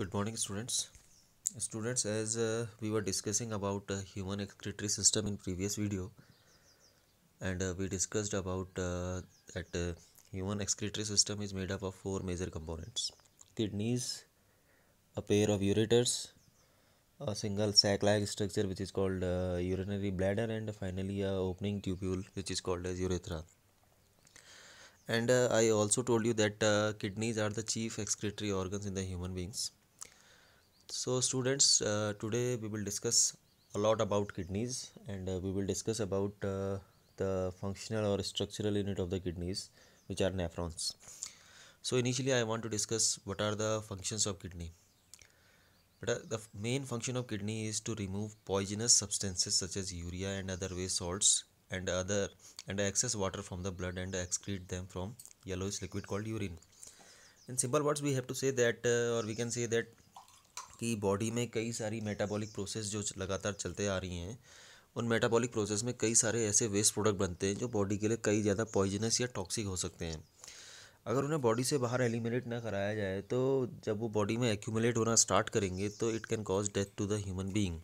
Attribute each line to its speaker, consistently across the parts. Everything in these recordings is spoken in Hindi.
Speaker 1: good morning students students as uh, we were discussing about uh, human excretory system in previous video and uh, we discussed about uh, that uh, human excretory system is made up of four major components kidneys a pair of ureters a single sac like structure which is called uh, urinary bladder and finally a opening tubule which is called as urethra and i also told you that kidneys are the chief excretory organs in the human beings so students uh, today we will discuss a lot about kidneys and uh, we will discuss about uh, the functional or structural unit of the kidneys which are nephrons so initially i want to discuss what are the functions of kidney but uh, the main function of kidney is to remove poisonous substances such as urea and other waste salts and other and excess water from the blood and excrete them from yellowish liquid called urine in simple words we have to say that uh, or we can say that कि बॉडी में कई सारी मेटाबॉलिक प्रोसेस जो लगातार चलते आ रही हैं उन मेटाबॉलिक प्रोसेस में कई सारे ऐसे वेस्ट प्रोडक्ट बनते हैं जो बॉडी के लिए कई ज़्यादा पॉइजनस या टॉक्सिक हो सकते हैं अगर उन्हें बॉडी से बाहर एलिमिनेट ना कराया जाए तो जब वो बॉडी में एक्यूमुलेट होना स्टार्ट करेंगे तो it can cause death to the human being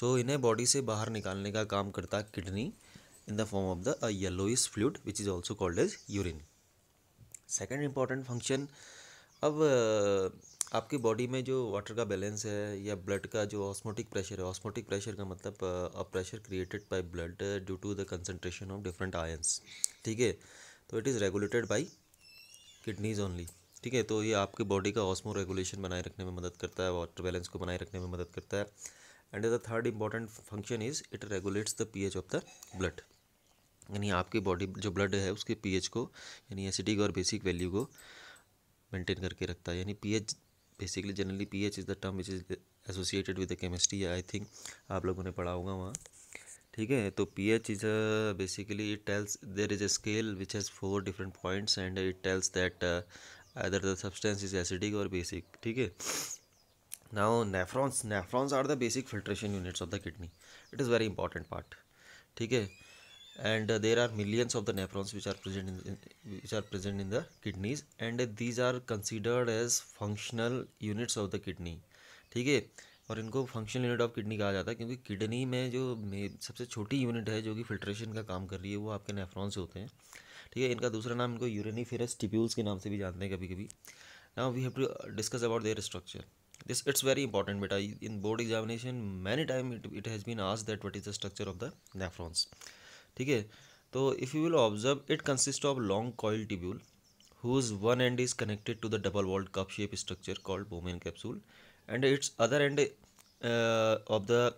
Speaker 1: so इन्हें बॉडी से बाहर निकालने का काम करता kidney in the form of the yellowish fluid which is also called as urine second important function अब आपकी बॉडी में जो वाटर का बैलेंस है या ब्लड का जो ऑस्मोटिक प्रेशर है ऑस्मोटिक प्रेशर का मतलब a pressure created by blood due to the concentration of different ions ठीक है तो it is regulated by kidneys only ठीक है तो ये आपकी बॉडी का ऑस्मो रेगुलेशन बनाए रखने में मदद करता है वाटर बैलेंस को बनाए रखने में मदद करता है and the third important function is it regulates the p of the blood यानी आपकी बॉडी जो ब्लड है उसके पी को यानी एसिडिक और बेसिक वैल्यू को मेंटेन करके रखता है यानी pH basically generally P H is the term which is associated with the chemistry I think आप लोगों ने पढ़ा होगा वहाँ ठीक है तो P H is basically it tells there is a scale which has four different points and it tells that either the substance is acidic और बेसिक ठीक है now nephrons nephrons are the basic filtration units of the kidney it is very important part ठीक है and uh, there are millions of the nephrons which are present in the, which are present in the kidneys and uh, these are considered as functional units of the kidney ठीक है और इनको फंक्शनल यूनिट ऑफ किडनी कहा जाता है क्योंकि किडनी में जो सबसे छोटी यूनिट है जो कि फिल्ट्रेशन का काम कर रही है वो आपके नेफ्रॉन से होते हैं ठीक है इनका दूसरा नाम इनको फेरस टिप्यूल्स के नाम से भी जानते हैं कभी कभी now we have to discuss about their structure this it's very important बेटा in board examination many time it it has been आज that what is the structure of the nephrons ठीक है तो if you will observe it consist of long coil tubule whose one end is connected to the double walled cup shape structure called Bowman capsule and its other end of the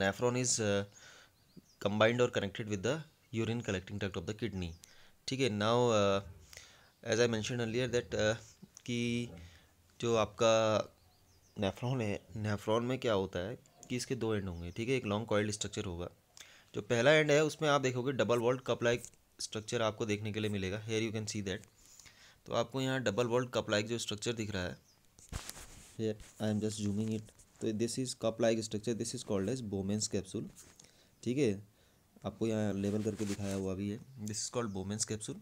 Speaker 1: nephron is combined और connected with the urine collecting tract of the kidney ठीक है now as I mention earlier that कि जो आपका नेफ्रॉन है नेफ्रॉन में क्या होता है कि इसके दो एंड होंगे ठीक है एक लॉन्ग कॉयल स्ट्रक्चर होगा जो पहला एंड है उसमें आप देखोगे डबल कप कपलाइक स्ट्रक्चर आपको देखने के लिए मिलेगा here you can see that तो आपको यहाँ डबल कप कपलाइक जो स्ट्रक्चर दिख रहा है here I am just zooming it तो this is cuplike structure this is called as Bowman's capsule ठीक है आपको यहाँ लेबल करके दिखाया हुआ भी है this is called Bowman's capsule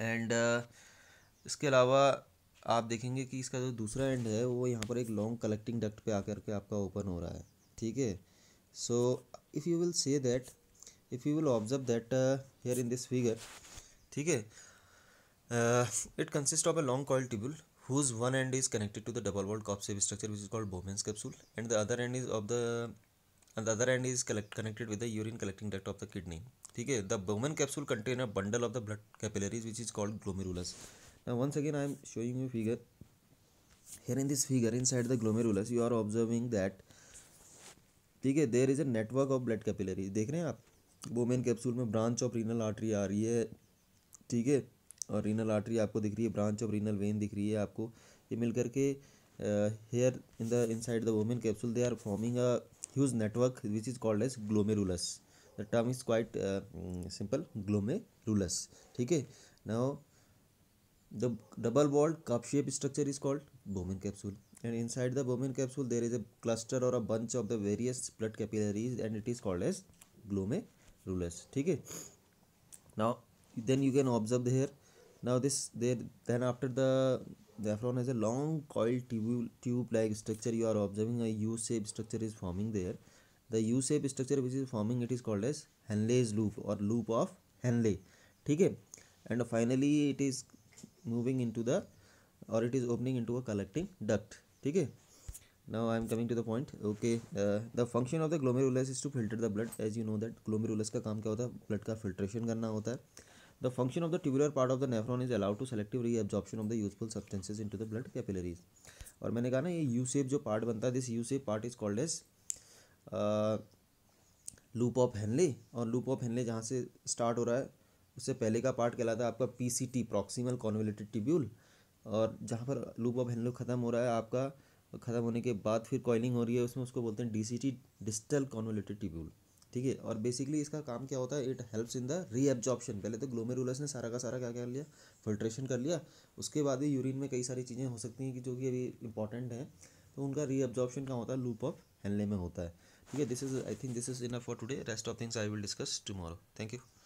Speaker 1: and इसके अलावा आप देखेंगे कि इसका जो दूसरा एंड है वो यहाँ पर एक लॉन्ग कलेक्टिंग डक्ट पे आकर के आपका ओपन हो रहा है ठीक है सो if you will say that if you will observe that uh, here in this figure okay uh, it consists of a long coiled tubule whose one end is connected to the double walled corpse structure which is called Bowman's capsule and the other end is of the and the other end is collect, connected with the urine collecting duct of the kidney okay the Bowman capsule contains a bundle of the blood capillaries which is called glomerulus now once again I am showing you figure here in this figure inside the glomerulus you are observing that ठीक है there is a network of blood capillary देख रहे हैं आप वोमेन कैप्सूल में ब्रांच ऑफ रीनल आर्टरी आ रही है ठीक है और रीनल आर्टरी आपको दिख रही है ब्रांच ऑफ रीनल वेन दिख रही है आपको ये मिल करके here in the inside the Bowman capsule they are forming a huge network which is called as glomerulus the term is quite simple glomerulus ठीक है now the double walled cup shape structure is called Bowman capsule and inside the bovine capsule there is a cluster or a bunch of the various blood capillaries and it is called as glomerulus okay now then you can observe here now this there then after the nephron has a long coiled tube tube like structure you are observing a U shape structure is forming there the U shape structure which is forming it is called as henle's loop or loop of Henle okay and finally it is moving into the or it is opening into a collecting duct ठीक है now I am coming to the point okay the function of the glomerulus is to filter the blood as you know that glomerulus का काम क्या होता है ब्लड का फिल्ट्रेशन करना होता है the function of the tubular part of the nephron is allowed to selective reabsorption of the useful substances into the blood capillaries और मैंने कहा ना ये यू यूसेप जो पार्ट बनता है this you U shape part is called as loop of Henle और लूप ऑफ हेनले जहाँ से स्टार्ट हो रहा है उससे पहले का पार्ट कहलाता है आपका P C T proximal convoluted tubule और जहाँ पर लूप ऑफ हैंडल ख़त्म हो रहा है आपका ख़त्म होने के बाद फिर कॉइलिंग हो रही है उसमें उसको बोलते हैं D C T digital convoluted tubule ठीक है और बेसिकली इसका काम क्या होता है it helps in the reabsorption पहले तो ग्लोमेरुलस ने सारा का सारा क्या कर लिया फिल्ट्रेशन कर लिया उसके बाद ही यूरिन में कई सारी चीज़ें हो सकती हैं कि जो कि अभी इंपॉर्टेंट हैं तो उनका रीएब्जॉर्प्शन कहाँ होता है लूप ऑफ हेनले में होता है ठीक है this is I think this is enough for today rest of things I will discuss tomorrow thank you